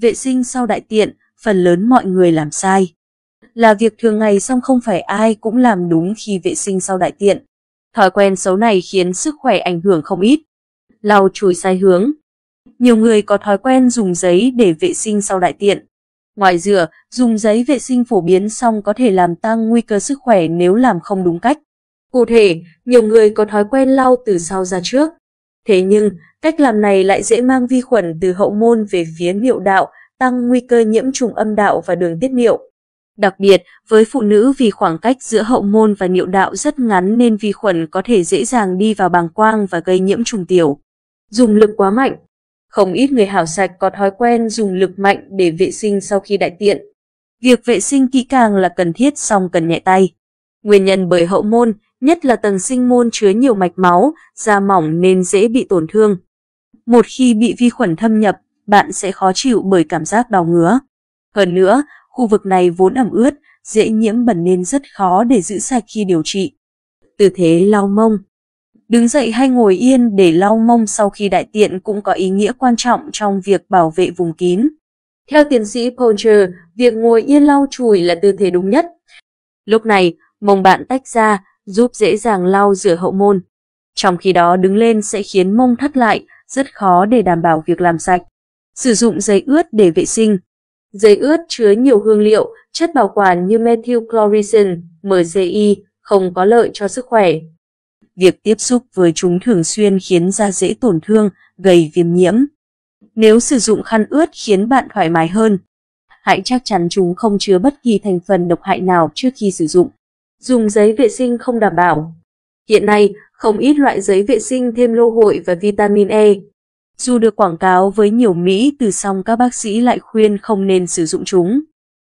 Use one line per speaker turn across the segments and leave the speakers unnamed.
vệ sinh sau đại tiện, phần lớn mọi người làm sai. Là việc thường ngày song không phải ai cũng làm đúng khi vệ sinh sau đại tiện. Thói quen xấu này khiến sức khỏe ảnh hưởng không ít. Lau chùi sai hướng. Nhiều người có thói quen dùng giấy để vệ sinh sau đại tiện. Ngoài rửa, dùng giấy vệ sinh phổ biến song có thể làm tăng nguy cơ sức khỏe nếu làm không đúng cách. Cụ thể, nhiều người có thói quen lau từ sau ra trước. Thế nhưng, cách làm này lại dễ mang vi khuẩn từ hậu môn về phía niệu đạo, tăng nguy cơ nhiễm trùng âm đạo và đường tiết niệu. Đặc biệt, với phụ nữ vì khoảng cách giữa hậu môn và niệu đạo rất ngắn nên vi khuẩn có thể dễ dàng đi vào bàng quang và gây nhiễm trùng tiểu. Dùng lực quá mạnh Không ít người hảo sạch có thói quen dùng lực mạnh để vệ sinh sau khi đại tiện. Việc vệ sinh kỹ càng là cần thiết song cần nhẹ tay. Nguyên nhân bởi hậu môn, nhất là tầng sinh môn chứa nhiều mạch máu, da mỏng nên dễ bị tổn thương. Một khi bị vi khuẩn thâm nhập, bạn sẽ khó chịu bởi cảm giác đau ngứa. Hơn nữa, khu vực này vốn ẩm ướt, dễ nhiễm bẩn nên rất khó để giữ sạch khi điều trị. Tư thế lau mông Đứng dậy hay ngồi yên để lau mông sau khi đại tiện cũng có ý nghĩa quan trọng trong việc bảo vệ vùng kín. Theo tiến sĩ Poncher, việc ngồi yên lau chùi là tư thế đúng nhất. Lúc này, mông bạn tách ra, giúp dễ dàng lau rửa hậu môn. Trong khi đó đứng lên sẽ khiến mông thắt lại, rất khó để đảm bảo việc làm sạch. Sử dụng giấy ướt để vệ sinh. Giấy ướt chứa nhiều hương liệu, chất bảo quản như methyl chlorison, MCI, không có lợi cho sức khỏe. Việc tiếp xúc với chúng thường xuyên khiến da dễ tổn thương, gây viêm nhiễm. Nếu sử dụng khăn ướt khiến bạn thoải mái hơn, hãy chắc chắn chúng không chứa bất kỳ thành phần độc hại nào trước khi sử dụng. Dùng giấy vệ sinh không đảm bảo. Hiện nay, không ít loại giấy vệ sinh thêm lô hội và vitamin E. Dù được quảng cáo với nhiều Mỹ từ song các bác sĩ lại khuyên không nên sử dụng chúng.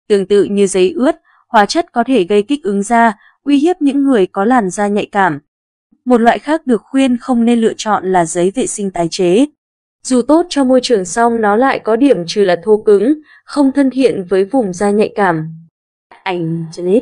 Tương tự như giấy ướt, hóa chất có thể gây kích ứng da, uy hiếp những người có làn da nhạy cảm. Một loại khác được khuyên không nên lựa chọn là giấy vệ sinh tái chế. Dù tốt cho môi trường song nó lại có điểm trừ là thô cứng, không thân thiện với vùng da nhạy cảm. Ảnh Janet